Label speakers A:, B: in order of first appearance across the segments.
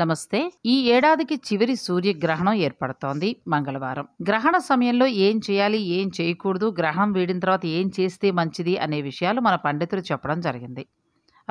A: నమస్తే ఈ ఏడాదికి చివరి సూర్యగ్రహణం ఏర్పడుతోంది మంగళవారం గ్రహణ సమయంలో ఏం చేయాలి ఏం చేయకూడదు గ్రహణం వీడిన తర్వాత ఏం చేస్తే మంచిది అనే విషయాలు మన పండితులు చెప్పడం జరిగింది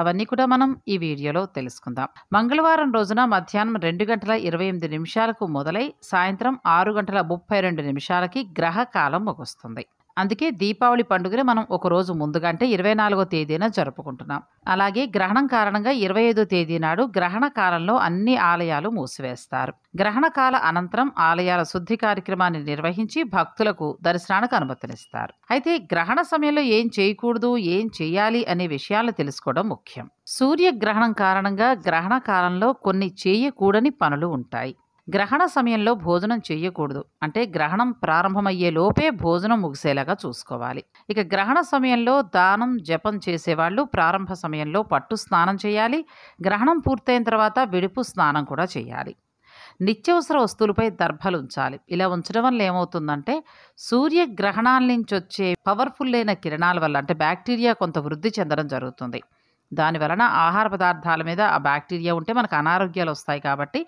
A: అవన్నీ కూడా మనం ఈ వీడియోలో తెలుసుకుందాం మంగళవారం రోజున మధ్యాహ్నం రెండు గంటల ఇరవై ఎనిమిది నిమిషాలకు మొదలై సాయంత్రం ఆరు గంటల ముప్పై రెండు నిమిషాలకి గ్రహకాలం ముగుస్తుంది అందుకే దీపావళి పండుగని మనం ఒక రోజు ముందుగా అంటే ఇరవై నాలుగో తేదీన జరుపుకుంటున్నాం అలాగే గ్రహణం కారణంగా ఇరవై ఐదో తేదీ నాడు గ్రహణ కాలంలో అన్ని ఆలయాలు మూసివేస్తారు గ్రహణ కాల అనంతరం ఆలయాల శుద్ధి కార్యక్రమాన్ని నిర్వహించి భక్తులకు దర్శనానికి అనుమతినిస్తారు అయితే గ్రహణ సమయంలో ఏం చేయకూడదు ఏం చేయాలి అనే విషయాలు తెలుసుకోవడం ముఖ్యం సూర్యగ్రహణం కారణంగా గ్రహణ కాలంలో కొన్ని చేయకూడని పనులు ఉంటాయి గ్రహణ సమయంలో భోజనం చేయకూడదు అంటే గ్రహణం ప్రారంభమయ్యే లోపే భోజనం ముగిసేలాగా చూసుకోవాలి ఇక గ్రహణ సమయంలో దానం జపం చేసేవాళ్ళు ప్రారంభ సమయంలో పట్టు స్నానం చేయాలి గ్రహణం పూర్తయిన తర్వాత విడుపు స్నానం కూడా చేయాలి నిత్యవసర వస్తువులపై దర్భలు ఉంచాలి ఇలా ఉంచడం వల్ల ఏమవుతుందంటే సూర్యగ్రహణాల నుంచి వచ్చే పవర్ఫుల్ అయిన కిరణాల వల్ల అంటే బ్యాక్టీరియా కొంత వృద్ధి చెందడం జరుగుతుంది దాని వలన ఆహార పదార్థాల మీద ఆ బ్యాక్టీరియా ఉంటే మనకు అనారోగ్యాలు వస్తాయి కాబట్టి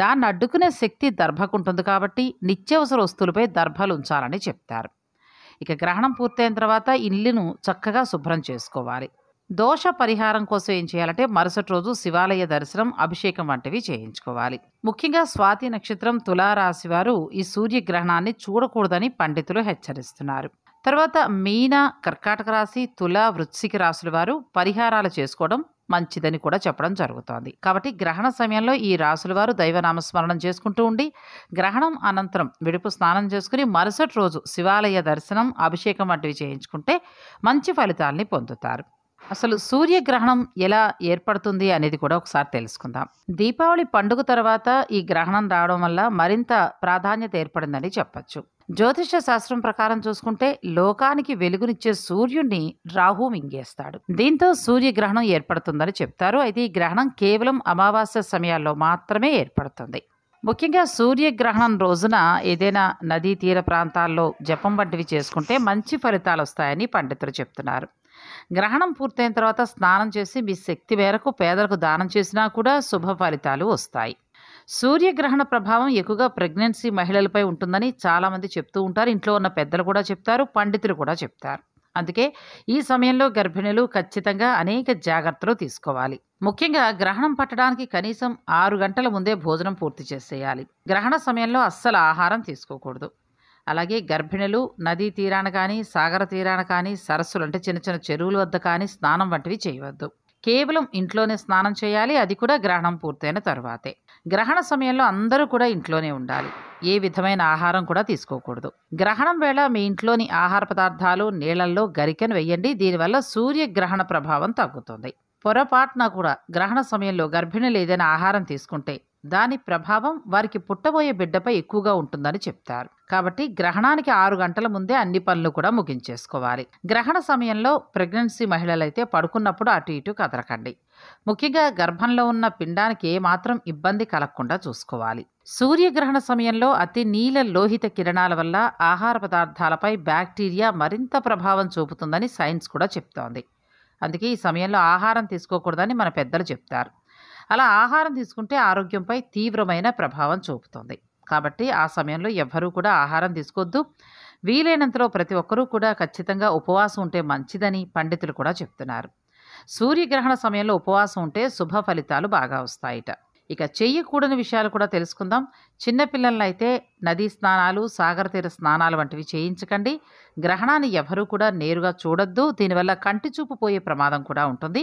A: దాన్ని అడ్డుకునే శక్తి దర్భకు ఉంటుంది కాబట్టి నిత్యవసర వస్తువులపై దర్భలు ఉంచాలని చెప్తారు ఇక గ్రహణం పూర్తయిన తర్వాత ఇల్లును చక్కగా శుభ్రం చేసుకోవాలి దోష పరిహారం కోసం ఏం చేయాలంటే మరుసటి రోజు శివాలయ దర్శనం అభిషేకం వంటివి చేయించుకోవాలి ముఖ్యంగా స్వాతి నక్షత్రం తులారాశి వారు ఈ సూర్యగ్రహణాన్ని చూడకూడదని పండితులు హెచ్చరిస్తున్నారు తర్వాత మీన కర్కాటక రాశి తుల వృశ్చిక రాశుల వారు పరిహారాలు చేసుకోవడం మంచిదని కూడా చెప్పడం జరుగుతోంది కాబట్టి గ్రహణ సమయంలో ఈ రాసుల వారు దైవనామస్మరణం చేసుకుంటూ ఉండి గ్రహణం అనంతరం విడుపు స్నానం చేసుకుని మరుసటి రోజు శివాలయ దర్శనం అభిషేకం వంటివి చేయించుకుంటే మంచి ఫలితాలని పొందుతారు అసలు సూర్యగ్రహణం ఎలా ఏర్పడుతుంది అనేది కూడా ఒకసారి తెలుసుకుందాం దీపావళి పండుగ తర్వాత ఈ గ్రహణం రావడం వల్ల మరింత ప్రాధాన్యత ఏర్పడిందని చెప్పచ్చు జ్యోతిష శాస్త్రం ప్రకారం చూసుకుంటే లోకానికి వెలుగునిచ్చే సూర్యుడిని రాహు మింగేస్తాడు దీంతో సూర్యగ్రహణం ఏర్పడుతుందని చెప్తారు అయితే ఈ గ్రహణం కేవలం అమావాస్య సమయాల్లో మాత్రమే ఏర్పడుతుంది ముఖ్యంగా సూర్యగ్రహణం రోజున ఏదైనా నదీ తీర ప్రాంతాల్లో జపం వంటివి చేసుకుంటే మంచి ఫలితాలు వస్తాయని పండితులు చెప్తున్నారు గ్రహణం పూర్తయిన తర్వాత స్నానం చేసి మీ శక్తి మేరకు పేదలకు దానం చేసినా కూడా శుభ ఫలితాలు వస్తాయి సూర్యగ్రహణ ప్రభావం ఎక్కువగా ప్రెగ్నెన్సీ మహిళలపై ఉంటుందని చాలామంది చెప్తూ ఉంటారు ఇంట్లో ఉన్న పెద్దలు కూడా చెప్తారు పండితులు కూడా చెప్తారు అందుకే ఈ సమయంలో గర్భిణులు ఖచ్చితంగా అనేక జాగ్రత్తలు తీసుకోవాలి ముఖ్యంగా గ్రహణం పట్టడానికి కనీసం ఆరు గంటల ముందే భోజనం పూర్తి చేసేయాలి గ్రహణ సమయంలో అస్సలు ఆహారం తీసుకోకూడదు అలాగే గర్భిణులు నదీ తీరాన కానీ సాగర తీరాన కానీ సరస్సులు అంటే చిన్న చిన్న చెరువుల వద్ద కానీ స్నానం వంటివి చేయవద్దు కేవలం ఇంట్లోనే స్నానం చేయాలి అది కూడా గ్రహణం పూర్తయిన తర్వాతే గ్రహణ సమయంలో అందరూ కూడా ఇంట్లోనే ఉండాలి ఏ విధమైన ఆహారం కూడా తీసుకోకూడదు గ్రహణం వేళ మీ ఇంట్లోని ఆహార పదార్థాలు నీళ్ళల్లో గరికెను వేయండి దీనివల్ల సూర్యగ్రహణ ప్రభావం తగ్గుతుంది పొరపాటున కూడా గ్రహణ సమయంలో గర్భిణులు ఏదైనా ఆహారం తీసుకుంటే దాని ప్రభావం వారికి పుట్టబోయే బిడ్డపై ఎక్కువగా ఉంటుందని చెప్తారు కాబట్టి గ్రహణానికి ఆరు గంటల ముందే అన్ని పనులు కూడా ముగించేసుకోవాలి గ్రహణ సమయంలో ప్రెగ్నెన్సీ మహిళలైతే పడుకున్నప్పుడు అటు ఇటు కదలకండి ముఖ్యంగా గర్భంలో ఉన్న పిండానికి ఏమాత్రం ఇబ్బంది కలగకుండా చూసుకోవాలి సూర్యగ్రహణ సమయంలో అతి నీల లోహిత కిరణాల వల్ల ఆహార పదార్థాలపై బ్యాక్టీరియా మరింత ప్రభావం చూపుతుందని సైన్స్ కూడా చెప్తోంది అందుకే ఈ సమయంలో ఆహారం తీసుకోకూడదని మన పెద్దలు చెప్తారు అలా ఆహారం తీసుకుంటే ఆరోగ్యంపై తీవ్రమైన ప్రభావం చూపుతుంది కాబట్టి ఆ సమయంలో ఎవ్వరూ కూడా ఆహారం తీసుకోవద్దు వీలైనంతలో ప్రతి ఒక్కరూ కూడా ఖచ్చితంగా ఉపవాసం ఉంటే మంచిదని పండితులు కూడా చెప్తున్నారు సూర్యగ్రహణ సమయంలో ఉపవాసం ఉంటే శుభ ఫలితాలు బాగా వస్తాయిట ఇక చెయ్యకూడని విషయాలు కూడా తెలుసుకుందాం చిన్నపిల్లలైతే నదీ స్నానాలు సాగర తీర స్నానాలు వంటివి చేయించకండి గ్రహణాన్ని ఎవరూ కూడా నేరుగా చూడొద్దు దీనివల్ల కంటి చూపు పోయే ప్రమాదం కూడా ఉంటుంది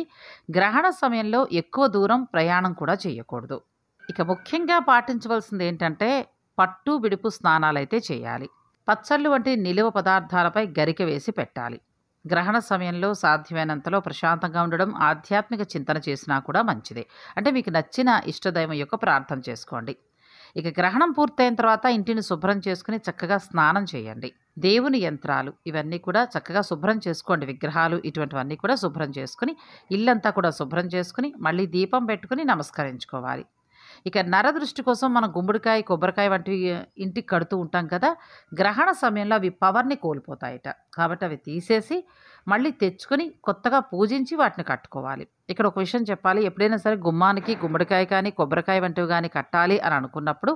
A: గ్రహణ సమయంలో ఎక్కువ దూరం ప్రయాణం కూడా చేయకూడదు ఇక ముఖ్యంగా పాటించవలసింది ఏంటంటే పట్టు విడుపు స్నానాలైతే చేయాలి పచ్చళ్ళు వంటి నిలువ పదార్థాలపై గరిక వేసి పెట్టాలి గ్రహణ సమయంలో సాధ్యమైనంతలో ప్రశాంతంగా ఉండడం ఆధ్యాత్మిక చింతన చేసినా కూడా మంచిదే అంటే మీకు నచ్చిన ఇష్టదైవం యొక్క ప్రార్థన చేసుకోండి ఇక గ్రహణం పూర్తయిన తర్వాత ఇంటిని శుభ్రం చేసుకుని చక్కగా స్నానం చేయండి దేవుని యంత్రాలు ఇవన్నీ కూడా చక్కగా శుభ్రం చేసుకోండి విగ్రహాలు ఇటువంటివన్నీ కూడా శుభ్రం చేసుకుని ఇల్లంతా కూడా శుభ్రం చేసుకుని మళ్ళీ దీపం పెట్టుకుని నమస్కరించుకోవాలి ఇక దృష్టి కోసం మనం గుమ్మడికాయ కొబ్బరికాయ వంటివి ఇంటికి కడుతూ ఉంటాం కదా గ్రహణ సమయంలో అవి పవర్ని కోల్పోతాయట కాబట్టి అవి తీసేసి మళ్ళీ తెచ్చుకొని కొత్తగా పూజించి వాటిని కట్టుకోవాలి ఇక్కడ ఒక విషయం చెప్పాలి ఎప్పుడైనా సరే గుమ్మానికి గుమ్మడికాయ కానీ కొబ్బరికాయ వంటివి కానీ కట్టాలి అని అనుకున్నప్పుడు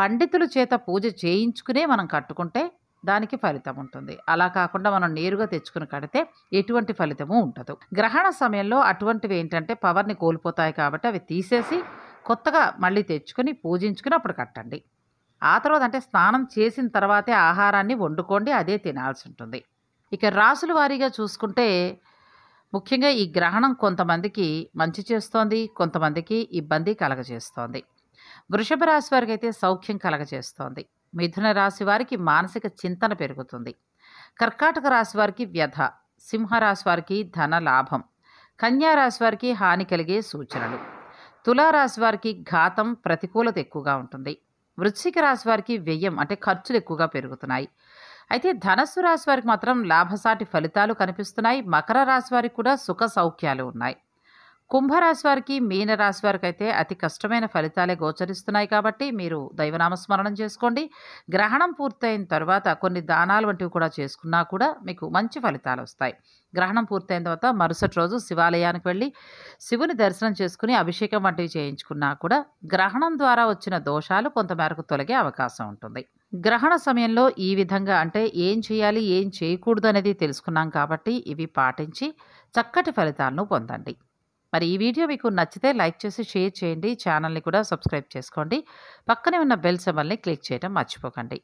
A: పండితుల చేత పూజ చేయించుకునే మనం కట్టుకుంటే దానికి ఫలితం ఉంటుంది అలా కాకుండా మనం నేరుగా తెచ్చుకుని కడితే ఎటువంటి ఫలితము ఉండదు గ్రహణ సమయంలో అటువంటివి ఏంటంటే పవర్ని కోల్పోతాయి కాబట్టి అవి తీసేసి కొత్తగా మళ్ళీ తెచ్చుకొని పూజించుకుని అప్పుడు కట్టండి ఆ తర్వాత అంటే స్నానం చేసిన తర్వాతే ఆహారాన్ని వండుకోండి అదే తినాల్సి ఉంటుంది ఇక రాసుల వారీగా చూసుకుంటే ముఖ్యంగా ఈ గ్రహణం కొంతమందికి మంచి చేస్తోంది కొంతమందికి ఇబ్బంది కలగజేస్తోంది వృషభ రాశి వారికి అయితే సౌఖ్యం కలగజేస్తోంది మిథున రాశి వారికి మానసిక చింతన పెరుగుతుంది కర్కాటక రాశి వారికి వ్యధ సింహరాశి వారికి ధన లాభం కన్యా రాశి వారికి హాని కలిగే సూచనలు తులారాశి వారికి ఘాతం ప్రతికూలత ఎక్కువగా ఉంటుంది వృశ్చిక రాశి వారికి వ్యయం అంటే ఖర్చులు ఎక్కువగా పెరుగుతున్నాయి అయితే ధనస్సు రాశి వారికి మాత్రం లాభసాటి ఫలితాలు కనిపిస్తున్నాయి మకర రాశి వారికి కూడా సుఖ సౌఖ్యాలు ఉన్నాయి కుంభరాశి వారికి మీనరాశి వారికి అయితే అతి కష్టమైన ఫలితాలే గోచరిస్తున్నాయి కాబట్టి మీరు దైవనామస్మరణం చేసుకోండి గ్రహణం పూర్తయిన తర్వాత కొన్ని దానాలు వంటివి కూడా చేసుకున్నా కూడా మీకు మంచి ఫలితాలు వస్తాయి గ్రహణం పూర్తయిన తర్వాత మరుసటి రోజు శివాలయానికి వెళ్ళి శివుని దర్శనం చేసుకుని అభిషేకం వంటివి చేయించుకున్నా కూడా గ్రహణం ద్వారా వచ్చిన దోషాలు కొంతమేరకు తొలగే అవకాశం ఉంటుంది గ్రహణ సమయంలో ఈ విధంగా అంటే ఏం చేయాలి ఏం చేయకూడదు అనేది తెలుసుకున్నాం కాబట్టి ఇవి పాటించి చక్కటి ఫలితాలను పొందండి మరి ఈ వీడియో మీకు నచ్చితే లైక్ చేసి షేర్ చేయండి ఛానల్ని కూడా సబ్స్క్రైబ్ చేసుకోండి పక్కనే ఉన్న బెల్ సింబల్ని క్లిక్ చేయడం మర్చిపోకండి